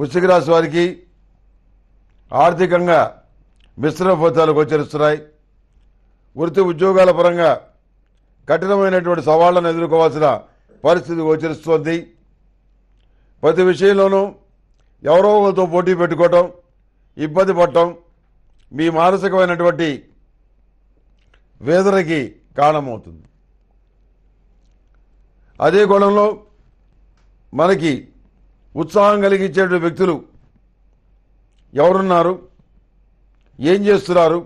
వృశ్చిక రాశి వారికి ఆర్థికంగా మిశ్రమ ఫలితాలు గోచరిస్తున్నాయి వృత్తి ఉద్యోగాల పరంగా కఠినమైనటువంటి సవాళ్లను ఎదుర్కోవాల్సిన పరిస్థితి గోచరిస్తోంది ప్రతి విషయంలోనూ ఎవరో ఒకరితో పోటీ పెట్టుకోవటం ఇబ్బంది పడటం మీ మానసికమైనటువంటి వేదనకి కారణమవుతుంది అదే కోణంలో మనకి ఉత్సాహం కలిగించే వ్యక్తులు ఎవరున్నారు ఏం చేస్తున్నారు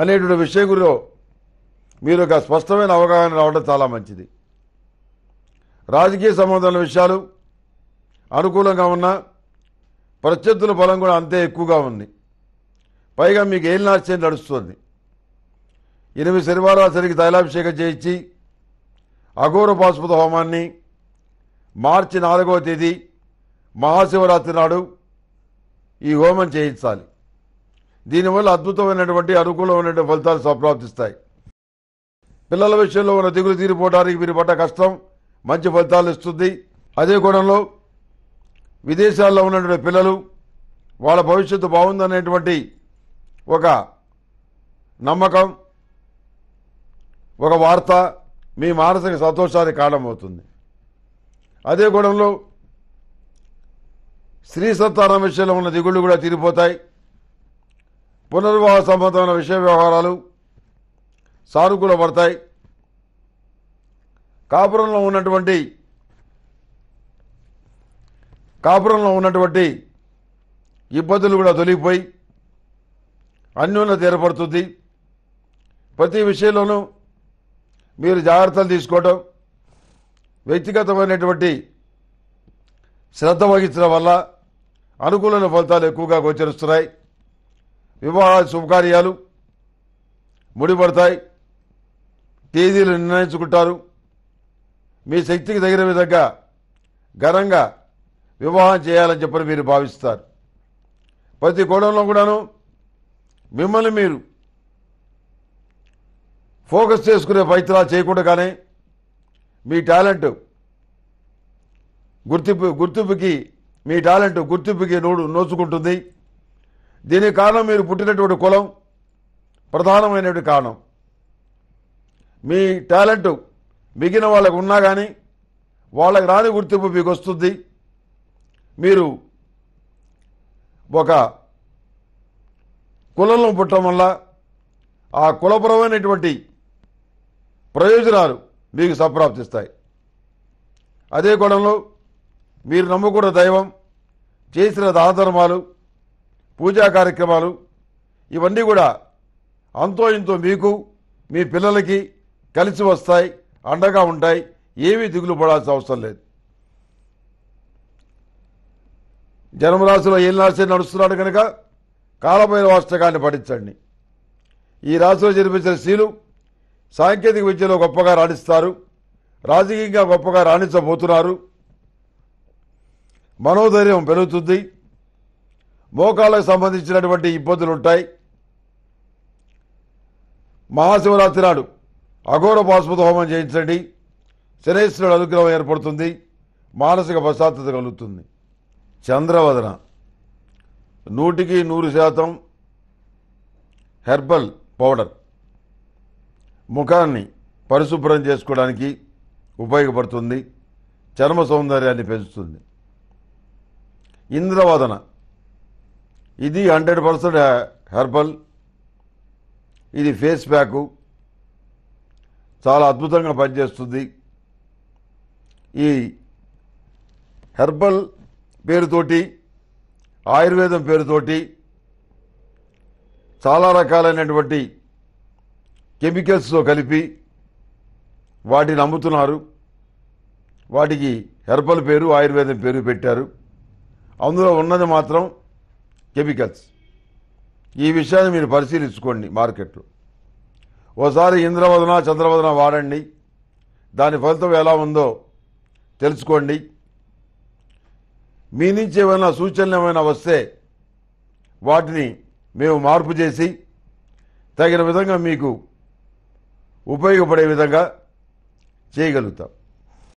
అనేటువంటి విషయం గురిలో మీరు ఒక స్పష్టమైన అవగాహన రావడం చాలా మంచిది రాజకీయ సంబంధాల విషయాలు అనుకూలంగా ఉన్న ప్రత్యర్థుల బలం కూడా అంతే ఎక్కువగా ఉంది పైగా మీకు ఏలినాశ్చర్యం నడుస్తుంది ఎనిమిది శనివారాలు సరికి తైలాభిషేకం చేయించి అఘోర పాశుపత హోమాన్ని మార్చి నాలుగవ తేదీ మహాశివరాత్రి నాడు ఈ హోమం చేయించాలి దీనివల్ల అద్భుతమైనటువంటి అనుకూలమైనటువంటి ఫలితాలు సంప్రాప్తిస్తాయి పిల్లల విషయంలో ఉన్న దిగులు తీరిపోవడానికి మీరు పడ్డ కష్టం మంచి ఫలితాలు ఇస్తుంది అదే కోణంలో విదేశాల్లో ఉన్నటువంటి పిల్లలు వాళ్ళ భవిష్యత్తు బాగుందనేటువంటి ఒక నమ్మకం ఒక వార్త మీ మానసిక సంతోషానికి కారణమవుతుంది అదే గుణంలో స్త్రీ సంతానం విషయంలో ఉన్న దిగుళ్ళు కూడా తీరిపోతాయి పునర్వాహ సంబంధమైన విషయ వ్యవహారాలు పడతాయి కాపురంలో ఉన్నటువంటి కాపురంలో ఉన్నటువంటి ఇబ్బందులు కూడా తొలగిపోయి అన్యోన్యత ఏర్పడుతుంది ప్రతి విషయంలోనూ మీరు జాగ్రత్తలు తీసుకోవటం వ్యక్తిగతమైనటువంటి శ్రద్ధ వహించడం వల్ల అనుకూలమైన ఫలితాలు ఎక్కువగా గోచరిస్తున్నాయి వివాహ శుభకార్యాలు ముడిపడతాయి తేదీలు నిర్ణయించుకుంటారు మీ శక్తికి తగిన విధంగా ఘనంగా వివాహం చేయాలని చెప్పని మీరు భావిస్తారు ప్రతి కోణంలో కూడాను మిమ్మల్ని మీరు ఫోకస్ చేసుకునే ప్రయత్నాలు చేయకుండా కానీ మీ టాలెంట్ గుర్తింపు గుర్తింపుకి మీ టాలెంట్ గుర్తింపుకి నోడు నోచుకుంటుంది దీనికి కారణం మీరు పుట్టినటువంటి కులం ప్రధానమైనటువంటి కారణం మీ టాలెంట్ మిగిలిన వాళ్ళకు ఉన్నా కానీ వాళ్ళకి రాని గుర్తింపు మీకు వస్తుంది మీరు ఒక కులంలో పుట్టడం వల్ల ఆ కులపరమైనటువంటి ప్రయోజనాలు మీకు సప్రాప్తిస్తాయి అదే కోణంలో మీరు నమ్ముకున్న దైవం చేసిన దానధర్మాలు పూజా కార్యక్రమాలు ఇవన్నీ కూడా అంతో ఇంతో మీకు మీ పిల్లలకి కలిసి వస్తాయి అండగా ఉంటాయి ఏమీ దిగులు పడాల్సిన అవసరం లేదు జన్మరాశిలో ఏం రాశి నడుస్తున్నాడు కనుక వాస్తకాన్ని పఠించండి ఈ రాశిలో జన్మించిన స్త్రీలు సాంకేతిక విద్యలో గొప్పగా రాణిస్తారు రాజకీయంగా గొప్పగా రాణించబోతున్నారు మనోధైర్యం పెరుగుతుంది మోకాళ్ళకు సంబంధించినటువంటి ఇబ్బందులు ఉంటాయి మహాశివరాత్రి నాడు అఘోర బాస్మత హోమం చేయించండి శనేశ్వరుడు అనుగ్రహం ఏర్పడుతుంది మానసిక ప్రశాంతత కలుగుతుంది చంద్రవదన నూటికి నూరు శాతం హెర్బల్ పౌడర్ ముఖాన్ని పరిశుభ్రం చేసుకోవడానికి ఉపయోగపడుతుంది చర్మ సౌందర్యాన్ని పెంచుతుంది ఇంద్రవాదన ఇది హండ్రెడ్ పర్సెంట్ హెర్బల్ ఇది ఫేస్ ప్యాకు చాలా అద్భుతంగా పనిచేస్తుంది ఈ హెర్బల్ పేరుతోటి ఆయుర్వేదం పేరుతోటి చాలా రకాలైనటువంటి కెమికల్స్తో కలిపి వాటిని అమ్ముతున్నారు వాటికి హెర్బల్ పేరు ఆయుర్వేదం పేరు పెట్టారు అందులో ఉన్నది మాత్రం కెమికల్స్ ఈ విషయాన్ని మీరు పరిశీలించుకోండి మార్కెట్లో ఓసారి ఇంద్రవదన చంద్రవదన వాడండి దాని ఫలితం ఎలా ఉందో తెలుసుకోండి మీ నుంచి ఏమైనా సూచనలు ఏమైనా వస్తే వాటిని మేము మార్పు చేసి తగిన విధంగా మీకు ఉపయోగపడే విధంగా చేయగలుగుతాం